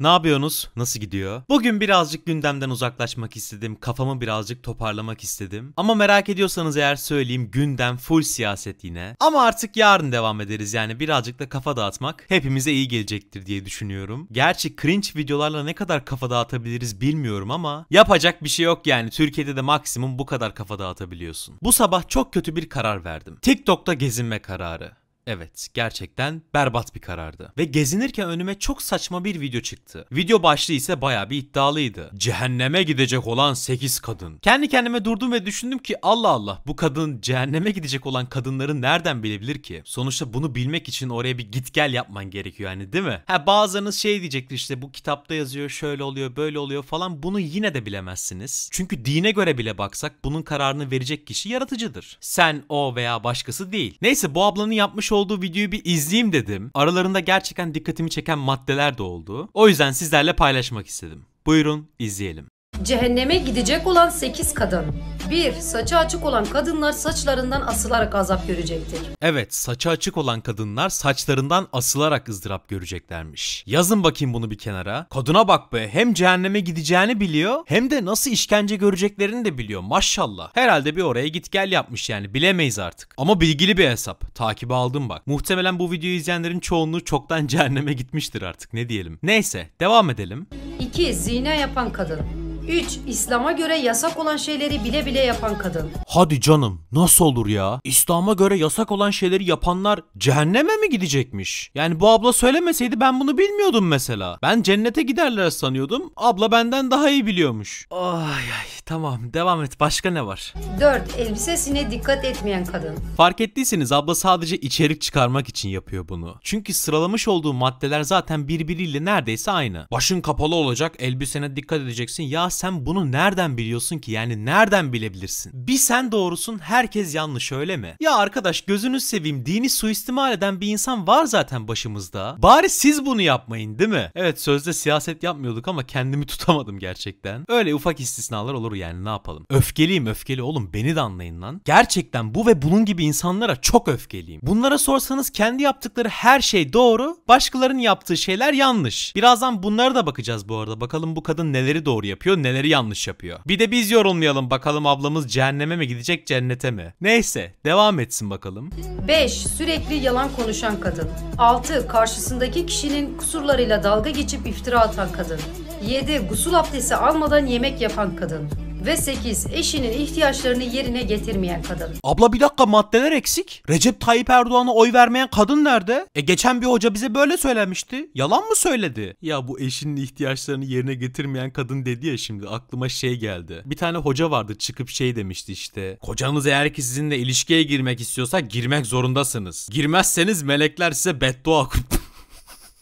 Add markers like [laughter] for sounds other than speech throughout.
Ne yapıyorsunuz? Nasıl gidiyor? Bugün birazcık gündemden uzaklaşmak istedim. Kafamı birazcık toparlamak istedim. Ama merak ediyorsanız eğer söyleyeyim gündem full siyaset yine. Ama artık yarın devam ederiz. Yani birazcık da kafa dağıtmak hepimize iyi gelecektir diye düşünüyorum. Gerçi cringe videolarla ne kadar kafa dağıtabiliriz bilmiyorum ama yapacak bir şey yok yani. Türkiye'de de maksimum bu kadar kafa dağıtabiliyorsun. Bu sabah çok kötü bir karar verdim. TikTok'ta gezinme kararı. Evet, gerçekten berbat bir karardı. Ve gezinirken önüme çok saçma bir video çıktı. Video başlığı ise baya bir iddialıydı. Cehenneme gidecek olan 8 kadın. Kendi kendime durdum ve düşündüm ki Allah Allah bu kadın cehenneme gidecek olan kadınları nereden bilebilir ki? Sonuçta bunu bilmek için oraya bir git gel yapman gerekiyor yani değil mi? Ha bazılarınız şey diyecektir işte bu kitapta yazıyor şöyle oluyor böyle oluyor falan bunu yine de bilemezsiniz. Çünkü dine göre bile baksak bunun kararını verecek kişi yaratıcıdır. Sen, o veya başkası değil. Neyse bu ablanın yapmış olduğu videoyu bir izleyeyim dedim. Aralarında gerçekten dikkatimi çeken maddeler de oldu. O yüzden sizlerle paylaşmak istedim. Buyurun izleyelim. Cehenneme gidecek olan 8 kadın. 1. Saçı açık olan kadınlar saçlarından asılarak azap görecektir. Evet, saçı açık olan kadınlar saçlarından asılarak ızdırap göreceklermiş. Yazın bakayım bunu bir kenara. Kadına bak be, hem cehenneme gideceğini biliyor hem de nasıl işkence göreceklerini de biliyor maşallah. Herhalde bir oraya git gel yapmış yani bilemeyiz artık. Ama bilgili bir hesap. Takibi aldım bak. Muhtemelen bu videoyu izleyenlerin çoğunluğu çoktan [laughs] cehenneme gitmiştir artık ne diyelim. Neyse, devam edelim. 2. Zina yapan kadın. 3. İslam'a göre yasak olan şeyleri bile bile yapan kadın. Hadi canım nasıl olur ya? İslam'a göre yasak olan şeyleri yapanlar cehenneme mi gidecekmiş? Yani bu abla söylemeseydi ben bunu bilmiyordum mesela. Ben cennete giderler sanıyordum. Abla benden daha iyi biliyormuş. Ay ay tamam devam et başka ne var? 4. Elbisesine dikkat etmeyen kadın. Fark ettiyseniz abla sadece içerik çıkarmak için yapıyor bunu. Çünkü sıralamış olduğu maddeler zaten birbiriyle neredeyse aynı. Başın kapalı olacak, elbisene dikkat edeceksin. Ya sen bunu nereden biliyorsun ki? Yani nereden bilebilirsin? Bir sen doğrusun herkes yanlış öyle mi? Ya arkadaş gözünü seveyim dini suistimal eden bir insan var zaten başımızda. Bari siz bunu yapmayın değil mi? Evet sözde siyaset yapmıyorduk ama kendimi [laughs] tutamadım gerçekten. Öyle ufak istisnalar olur yani ne yapalım. Öfkeliyim öfkeli oğlum beni de anlayın lan. Gerçekten bu ve bunun gibi insanlara çok öfkeliyim. Bunlara sorsanız kendi yaptıkları her şey doğru, başkalarının yaptığı şeyler yanlış. Birazdan bunlara da bakacağız bu arada. Bakalım bu kadın neleri doğru yapıyor, neleri yanlış yapıyor. Bir de biz yorulmayalım, bakalım ablamız cehenneme mi gidecek cennete mi? Neyse devam etsin bakalım. 5. Sürekli yalan konuşan kadın. 6. Karşısındaki kişinin kusurlarıyla dalga geçip iftira atan kadın. 7. Gusul abdesti almadan yemek yapan kadın ve 8 eşinin ihtiyaçlarını yerine getirmeyen kadın. Abla bir dakika maddeler eksik. Recep Tayyip Erdoğan'a oy vermeyen kadın nerede? E geçen bir hoca bize böyle söylemişti. Yalan mı söyledi? Ya bu eşinin ihtiyaçlarını yerine getirmeyen kadın dedi ya şimdi aklıma şey geldi. Bir tane hoca vardı çıkıp şey demişti işte. Kocanız eğer ki sizinle ilişkiye girmek istiyorsa girmek zorundasınız. Girmezseniz melekler size beddua kutu.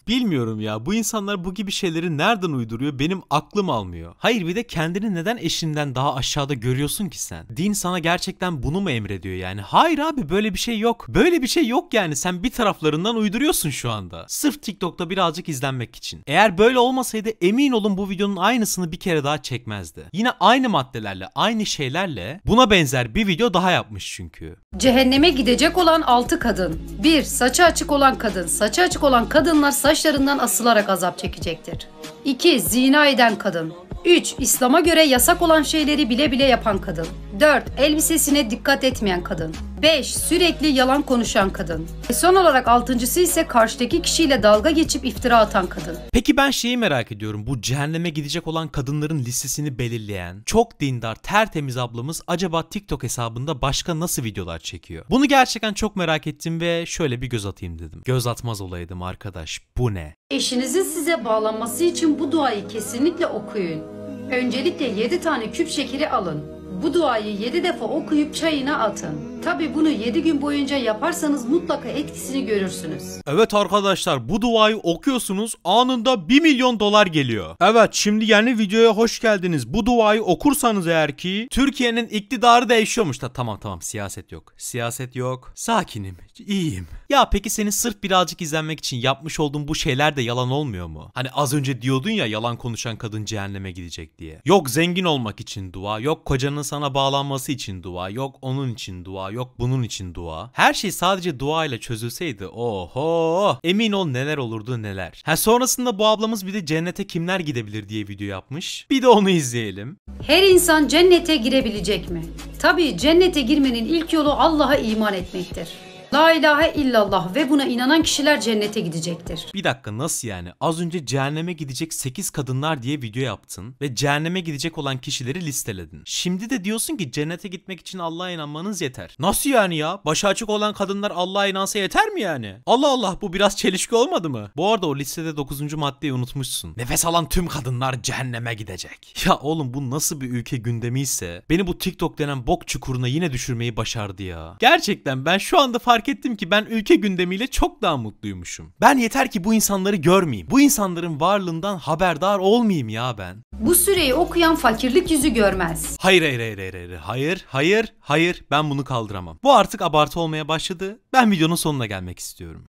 Bilmiyorum ya bu insanlar bu gibi şeyleri nereden uyduruyor benim aklım almıyor. Hayır bir de kendini neden eşinden daha aşağıda görüyorsun ki sen? Din sana gerçekten bunu mu emrediyor yani? Hayır abi böyle bir şey yok. Böyle bir şey yok yani sen bir taraflarından uyduruyorsun şu anda. Sırf TikTok'ta birazcık izlenmek için. Eğer böyle olmasaydı emin olun bu videonun aynısını bir kere daha çekmezdi. Yine aynı maddelerle aynı şeylerle buna benzer bir video daha yapmış çünkü. Cehenneme gidecek olan 6 kadın. 1. Saçı açık olan kadın. Saçı açık olan kadınlar saç taşlarından asılarak azap çekecektir. 2. Zina eden kadın 3. İslam'a göre yasak olan şeyleri bile bile yapan kadın 4. Elbisesine dikkat etmeyen kadın. 5. Sürekli yalan konuşan kadın. Ve son olarak altıncısı ise karşıdaki kişiyle dalga geçip iftira atan kadın. Peki ben şeyi merak ediyorum. Bu cehenneme gidecek olan kadınların listesini belirleyen çok dindar tertemiz ablamız acaba TikTok hesabında başka nasıl videolar çekiyor? Bunu gerçekten çok merak ettim ve şöyle bir göz atayım dedim. Göz atmaz olaydım arkadaş. Bu ne? Eşinizin size bağlanması için bu duayı kesinlikle okuyun. Öncelikle 7 tane küp şekeri alın. Bu duayı yedi defa okuyup çayına atın. Tabi bunu 7 gün boyunca yaparsanız mutlaka etkisini görürsünüz. Evet arkadaşlar bu duayı okuyorsunuz anında 1 milyon dolar geliyor. Evet şimdi yeni videoya hoş geldiniz. Bu duayı okursanız eğer ki Türkiye'nin iktidarı değişiyormuş da tamam tamam siyaset yok. Siyaset yok. Sakinim. iyiyim. Ya peki senin sırf birazcık izlenmek için yapmış olduğun bu şeyler de yalan olmuyor mu? Hani az önce diyordun ya yalan konuşan kadın cehenneme gidecek diye. Yok zengin olmak için dua, yok kocanın sana bağlanması için dua, yok onun için dua, yok bunun için dua. Her şey sadece dua ile çözülseydi oho emin ol neler olurdu neler. Ha sonrasında bu ablamız bir de cennete kimler gidebilir diye video yapmış. Bir de onu izleyelim. Her insan cennete girebilecek mi? Tabii cennete girmenin ilk yolu Allah'a iman etmektir. La ilahe illallah ve buna inanan kişiler cennete gidecektir. Bir dakika nasıl yani? Az önce cehenneme gidecek 8 kadınlar diye video yaptın ve cehenneme gidecek olan kişileri listeledin. Şimdi de diyorsun ki cennete gitmek için Allah'a inanmanız yeter. Nasıl yani ya? Başı açık olan kadınlar Allah'a inansa yeter mi yani? Allah Allah bu biraz çelişki olmadı mı? Bu arada o listede 9. maddeyi unutmuşsun. Nefes alan tüm kadınlar cehenneme gidecek. [laughs] Ya oğlum bu nasıl bir ülke gündemi ise beni bu TikTok denen bok çukuruna yine düşürmeyi başardı ya. Gerçekten ben şu anda fark fark ettim ki ben ülke gündemiyle çok daha mutluymuşum. Ben yeter ki bu insanları görmeyeyim. Bu insanların varlığından haberdar olmayayım ya ben. Bu süreyi okuyan fakirlik yüzü görmez. Hayır hayır hayır hayır hayır hayır hayır hayır ben bunu kaldıramam. Bu artık abartı olmaya başladı. Ben videonun sonuna gelmek istiyorum.